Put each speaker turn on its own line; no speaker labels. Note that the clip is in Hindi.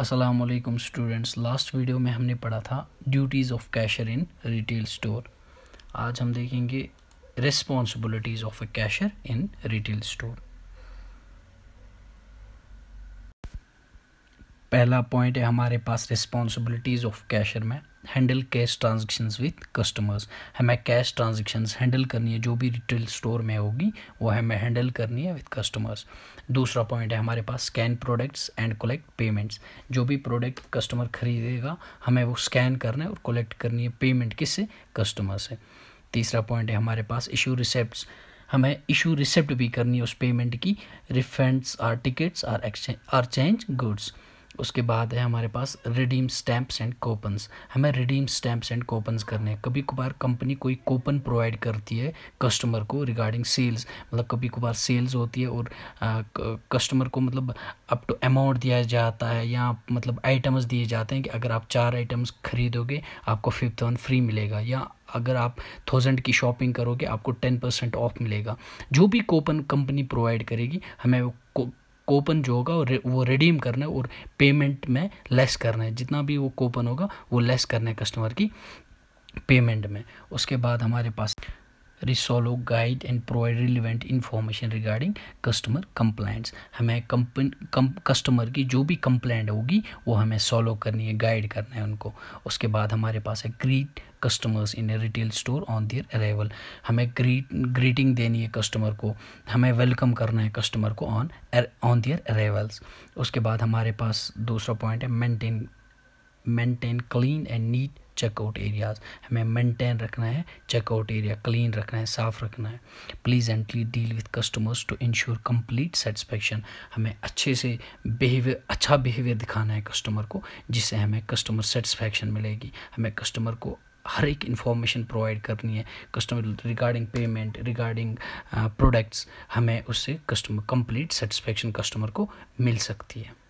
असलम स्टूडेंट्स लास्ट वीडियो में हमने पढ़ा था duties of cashier in retail store आज हम देखेंगे responsibilities of a cashier in retail store पहला पॉइंट है हमारे पास रिस्पॉन्सिबिलिटीज़ ऑफ कैशर में handle cash transactions with customers हमें कैश ट्रांजेक्शन्स हैंडल करनी है जो भी रिटेल स्टोर में होगी वो हमें हैंडल करनी है विद कस्टमर्स दूसरा पॉइंट है हमारे पास scan products and collect payments जो भी प्रोडक्ट कस्टमर खरीदेगा हमें वो स्कैन करना है और कलेक्ट करनी है पेमेंट किससे कस्टमर से तीसरा पॉइंट है हमारे पास इशू रिसेप्ट हमें इशू रिसेप्ट भी करनी है उस पेमेंट की refunds or tickets or exchange or change goods उसके बाद है हमारे पास रिडीम स्टैम्प्स एंड कोपन्स हमें रिडीम स्टैम्प्स एंड कोपन्स करने हैं कभी कभार कंपनी कोई कोपन प्रोवाइड करती है कस्टमर को रिगार्डिंग सेल्स मतलब कभी कभार सेल्स होती है और कस्टमर को मतलब अप टू अमाउंट दिया जाता है या मतलब आइटम्स दिए जाते हैं कि अगर आप चार आइटम्स खरीदोगे आपको फिफ्थ वन फ्री मिलेगा या अगर आप थाउजेंड की शॉपिंग करोगे आपको टेन परसेंट ऑफ मिलेगा जो भी कोपन कंपनी प्रोवाइड करेगी हमें वो कोपन जो होगा और वो रिडीम करना है और पेमेंट में लेस करना है जितना भी वो कोपन होगा वो लेस करना है कस्टमर की पेमेंट में उसके बाद हमारे पास resolve guide and provide relevant information regarding customer complaints हमें कस्टमर की जो भी कंप्लेंट होगी वो हमें सॉलो करनी है गाइड करना है उनको उसके बाद हमारे पास है greet customers in a retail store on their arrival हमें ग्रीट ग्रीटिंग देनी है कस्टमर को हमें वेलकम करना है कस्टमर को ऑन ऑन दियर अरेवल्स उसके बाद हमारे पास दूसरा पॉइंट है maintain maintain clean and neat checkout areas हमें मेंटेन रखना है चेकआउट एरिया क्लीन रखना है साफ रखना है pleasantly deal with customers to ensure complete satisfaction हमें अच्छे से बिहेवियर अच्छा बिहेवियर दिखाना है कस्टमर को जिससे हमें कस्टमर सेटिस्फेक्शन मिलेगी हमें कस्टमर को हर एक इन्फॉर्मेशन प्रोवाइड करनी है customer regarding payment regarding products हमें उससे कस्टमर कंप्लीट सेटिस्फेक्शन कस्टमर को मिल सकती है